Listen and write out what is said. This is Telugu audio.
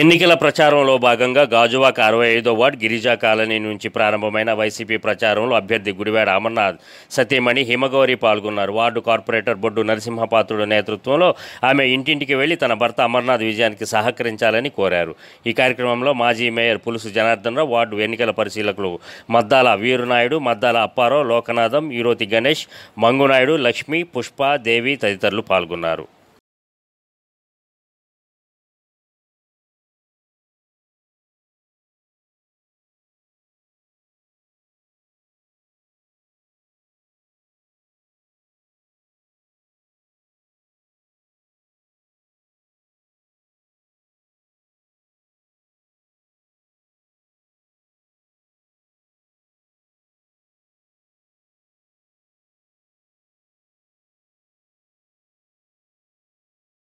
ఎన్నికల ప్రచారంలో భాగంగా గాజువాక అరవై ఐదో వార్డ్ గిరిజా కాలనీ నుంచి ప్రారంభమైన వైసీపీ ప్రచారంలో అభ్యర్థి గుడివాడ అమర్నాథ్ సతీమణి హిమగౌరి పాల్గొన్నారు వార్డు కార్పొరేటర్ బొడ్డు నరసింహపాత్రుడు నేతృత్వంలో ఆమె ఇంటింటికి వెళ్లి తన భర్త అమర్నాథ్ విజయానికి సహకరించాలని కోరారు ఈ కార్యక్రమంలో మాజీ మేయర్ పులుసు జనార్దన్ రావు వార్డు ఎన్నికల పరిశీలకులు మద్దాల వీరునాయుడు మద్దాల అప్పారావు లోకనాథం ఈరోతి గణేష్ మంగునాయుడు లక్ష్మి పుష్ప దేవి తదితరులు పాల్గొన్నారు